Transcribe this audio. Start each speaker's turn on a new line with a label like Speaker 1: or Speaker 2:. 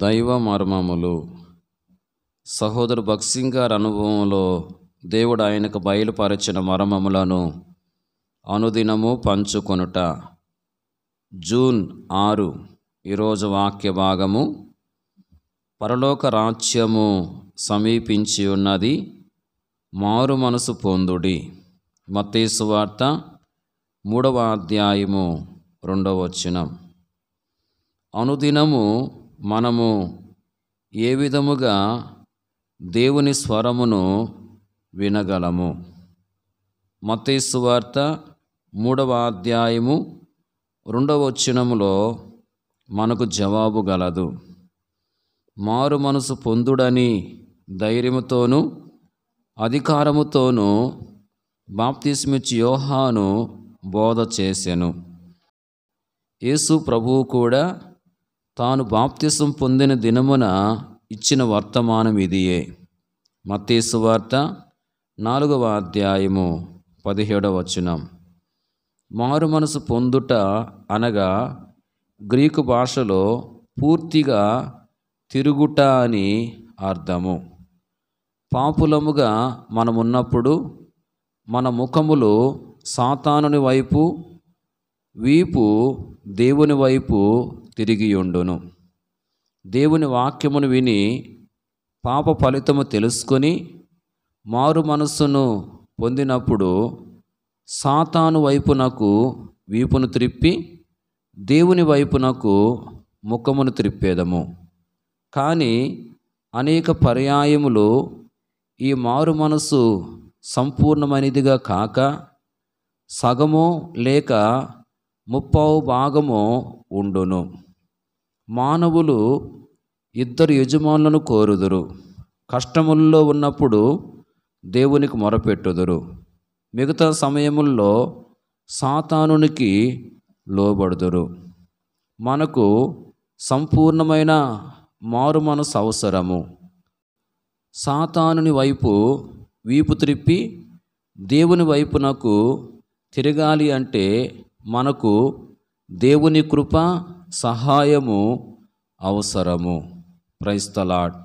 Speaker 1: దైవ మర్మములు సహోదరు భక్సింగ్ గారి అనుభవంలో దేవుడు ఆయనకు బయలుపరిచిన మర్మములను అనుదినము పంచుకొనుట జూన్ ఆరు ఈరోజు వాక్య భాగము పరలోక రాజ్యము సమీపించి ఉన్నది మారు మనసు పొందుడి మత్తేసు వార్త మూడవ అధ్యాయము రెండవ వచ్చినం అనుదినము మనము ఏ విధముగా దేవుని స్వరమును వినగలము మతేశ్వార్త మూడవ అధ్యాయము రెండవ వచ్చినములో మనకు జవాబు గలదు మారు మనసు పొందుడని ధైర్యముతోనూ అధికారముతోనూ బాప్తిస్మిచ్చి యోహాను బోధ చేసెను యేసు ప్రభువు కూడా తాను బాప్తిసం పొందిన దినమున ఇచ్చిన వర్తమానం ఇదియే మత్తేసు వార్త నాలుగవ అధ్యాయము పదిహేడవ వచనం మారు మనసు పొందుట అనగా గ్రీకు భాషలో పూర్తిగా తిరుగుట అని అర్థము పాపులముగా మనమున్నప్పుడు మన ముఖములు సాతానుని వైపు వీపు దేవుని వైపు తిరిగియుండును దేవుని వాక్యమును విని పాప ఫలితము తెలుసుకొని మారు మనస్సును పొందినప్పుడు సాతాను వైపునకు వీపును త్రిప్పి దేవుని వైపునకు ముఖమును త్రిప్పేదము కానీ అనేక పర్యాయములు ఈ మారు మనస్సు సంపూర్ణమైనదిగా కాక సగము లేక ముప్పావు భాగము ఉండును మానవులు ఇద్దరు యజమానులను కోరుదురు కష్టముల్లో ఉన్నప్పుడు దేవునికి మొరపెట్టుదురు మిగతా సమయముల్లో సాతానునికి లోబడుదురు మనకు సంపూర్ణమైన మారు మనసు అవసరము సాతానుని వైపు వీపు త్రిప్పి దేవుని వైపునకు తిరగాలి అంటే మనకు దేవుని కృప సహాయము అవసరము ప్రైస్తలాడ్